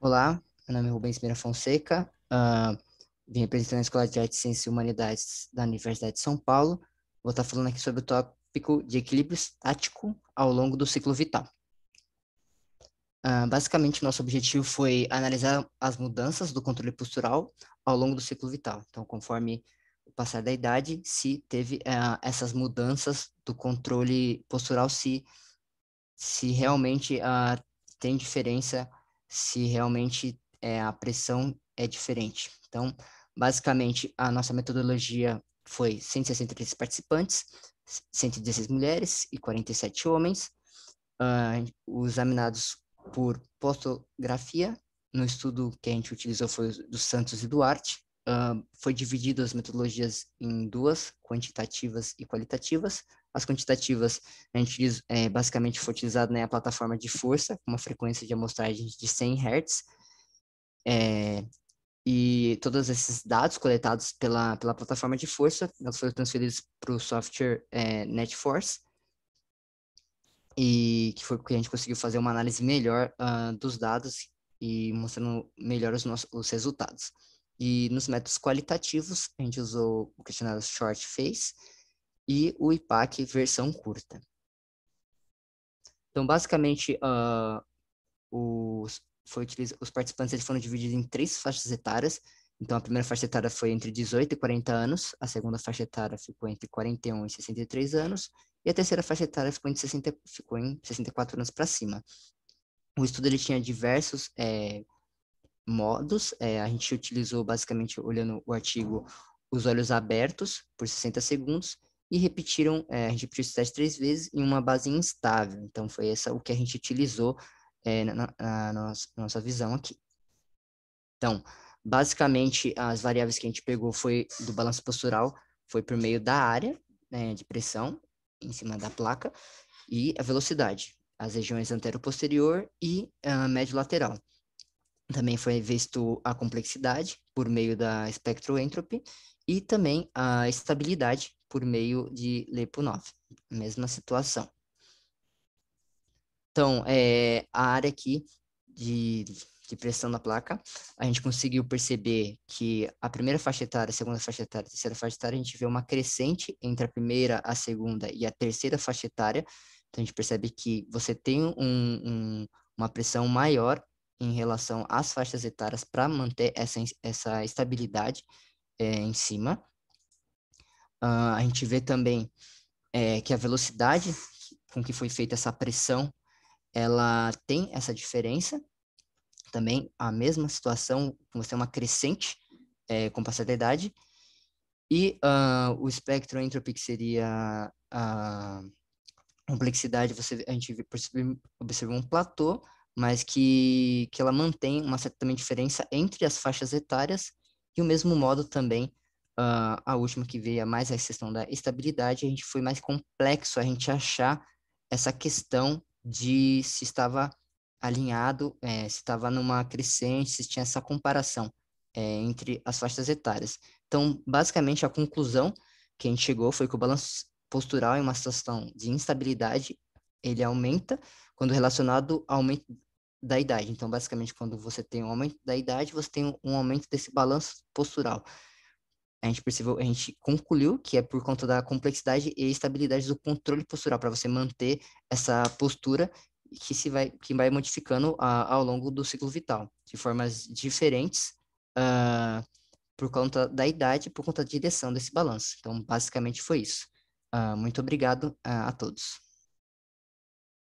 Olá, meu nome é Rubens Mira Fonseca, uh, vim representando a Escola de Artes, Ciências e Humanidades da Universidade de São Paulo. Vou estar falando aqui sobre o tópico de equilíbrio estático ao longo do ciclo vital. Uh, basicamente, nosso objetivo foi analisar as mudanças do controle postural ao longo do ciclo vital. Então, conforme o passar da idade, se teve uh, essas mudanças do controle postural, se, se realmente tem diferença se realmente é, a pressão é diferente. Então, basicamente, a nossa metodologia foi 163 participantes, 116 mulheres e 47 homens, uh, examinados por postografia. No estudo que a gente utilizou foi do Santos e Duarte foi dividido as metodologias em duas, quantitativas e qualitativas. As quantitativas, a gente diz, é, basicamente foi utilizada né, a plataforma de força, com uma frequência de amostragem de 100 Hz. É, e todos esses dados coletados pela, pela plataforma de força, elas foram transferidos para o software é, NetForce, e que foi que a gente conseguiu fazer uma análise melhor uh, dos dados e mostrando melhor os, nossos, os resultados. E nos métodos qualitativos, a gente usou o questionário Short Face e o IPAC versão curta. Então, basicamente, uh, os, foi utiliz... os participantes eles foram divididos em três faixas etárias. Então, a primeira faixa etária foi entre 18 e 40 anos, a segunda faixa etária ficou entre 41 e 63 anos, e a terceira faixa etária ficou, entre 60, ficou em 64 anos para cima. O estudo ele tinha diversos é, modos. É, a gente utilizou basicamente, olhando o artigo, os olhos abertos por 60 segundos e repetiram, é, a gente repetiu esse teste três vezes em uma base instável. Então, foi essa o que a gente utilizou é, na, na, nossa, nossa visão aqui. Então, basicamente, as variáveis que a gente pegou foi do balanço postural, foi por meio da área né, de pressão em cima da placa e a velocidade, as regiões antero-posterior e uh, ah, médio-lateral. Também foi visto a complexidade por meio da espectroentropy e também a estabilidade por meio de Lepunov, mesma situação. Então, é, a área aqui de, de pressão da placa, a gente conseguiu perceber que a primeira faixa etária, a segunda faixa etária, a terceira faixa etária, a gente vê uma crescente entre a primeira, a segunda e a terceira faixa etária. Então, a gente percebe que você tem um, um, uma pressão maior em relação às faixas etárias para manter essa, essa estabilidade é, em cima. Uh, a gente vê também é, que a velocidade com que foi feita essa pressão, ela tem essa diferença. Também a mesma situação, você tem uma crescente é, com passar da idade. E uh, o espectro que seria a complexidade, você, a gente observou um platô mas que, que ela mantém uma certa também diferença entre as faixas etárias e o mesmo modo também uh, a última que veio mais a questão da estabilidade, a gente foi mais complexo a gente achar essa questão de se estava alinhado, é, se estava numa crescente, se tinha essa comparação é, entre as faixas etárias. Então, basicamente, a conclusão que a gente chegou foi que o balanço postural em uma situação de instabilidade, ele aumenta quando relacionado ao aumento da idade. Então, basicamente, quando você tem um aumento da idade, você tem um aumento desse balanço postural. A gente percebeu, a gente concluiu que é por conta da complexidade e estabilidade do controle postural para você manter essa postura que se vai que vai modificando a, ao longo do ciclo vital de formas diferentes uh, por conta da idade, por conta da direção desse balanço. Então, basicamente foi isso. Uh, muito obrigado uh, a todos.